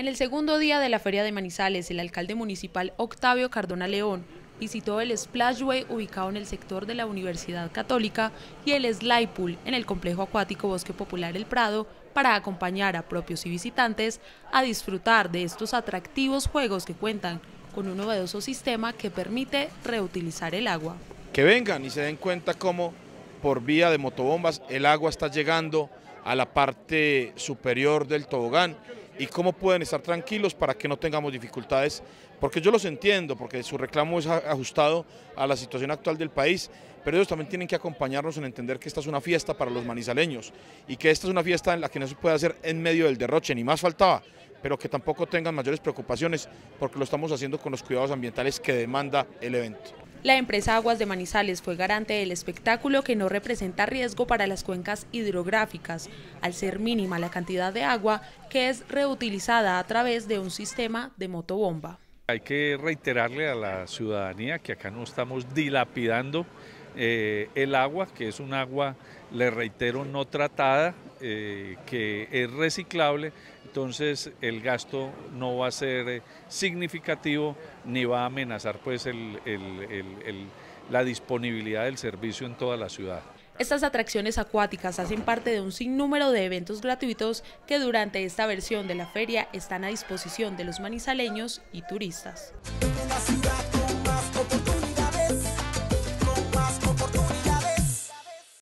En el segundo día de la Feria de Manizales, el alcalde municipal Octavio Cardona León visitó el Splashway ubicado en el sector de la Universidad Católica y el Slide en el complejo acuático Bosque Popular El Prado para acompañar a propios y visitantes a disfrutar de estos atractivos juegos que cuentan con un novedoso sistema que permite reutilizar el agua. Que vengan y se den cuenta cómo por vía de motobombas el agua está llegando a la parte superior del tobogán y cómo pueden estar tranquilos para que no tengamos dificultades, porque yo los entiendo, porque su reclamo es ajustado a la situación actual del país, pero ellos también tienen que acompañarnos en entender que esta es una fiesta para los manizaleños y que esta es una fiesta en la que no se puede hacer en medio del derroche, ni más faltaba, pero que tampoco tengan mayores preocupaciones, porque lo estamos haciendo con los cuidados ambientales que demanda el evento. La empresa Aguas de Manizales fue garante del espectáculo que no representa riesgo para las cuencas hidrográficas, al ser mínima la cantidad de agua que es reutilizada a través de un sistema de motobomba. Hay que reiterarle a la ciudadanía que acá no estamos dilapidando eh, el agua, que es un agua, le reitero, no tratada, eh, que es reciclable, entonces el gasto no va a ser eh, significativo ni va a amenazar pues la disponibilidad del servicio en toda la ciudad. Estas atracciones acuáticas hacen parte de un sinnúmero de eventos gratuitos que durante esta versión de la feria están a disposición de los manizaleños y turistas.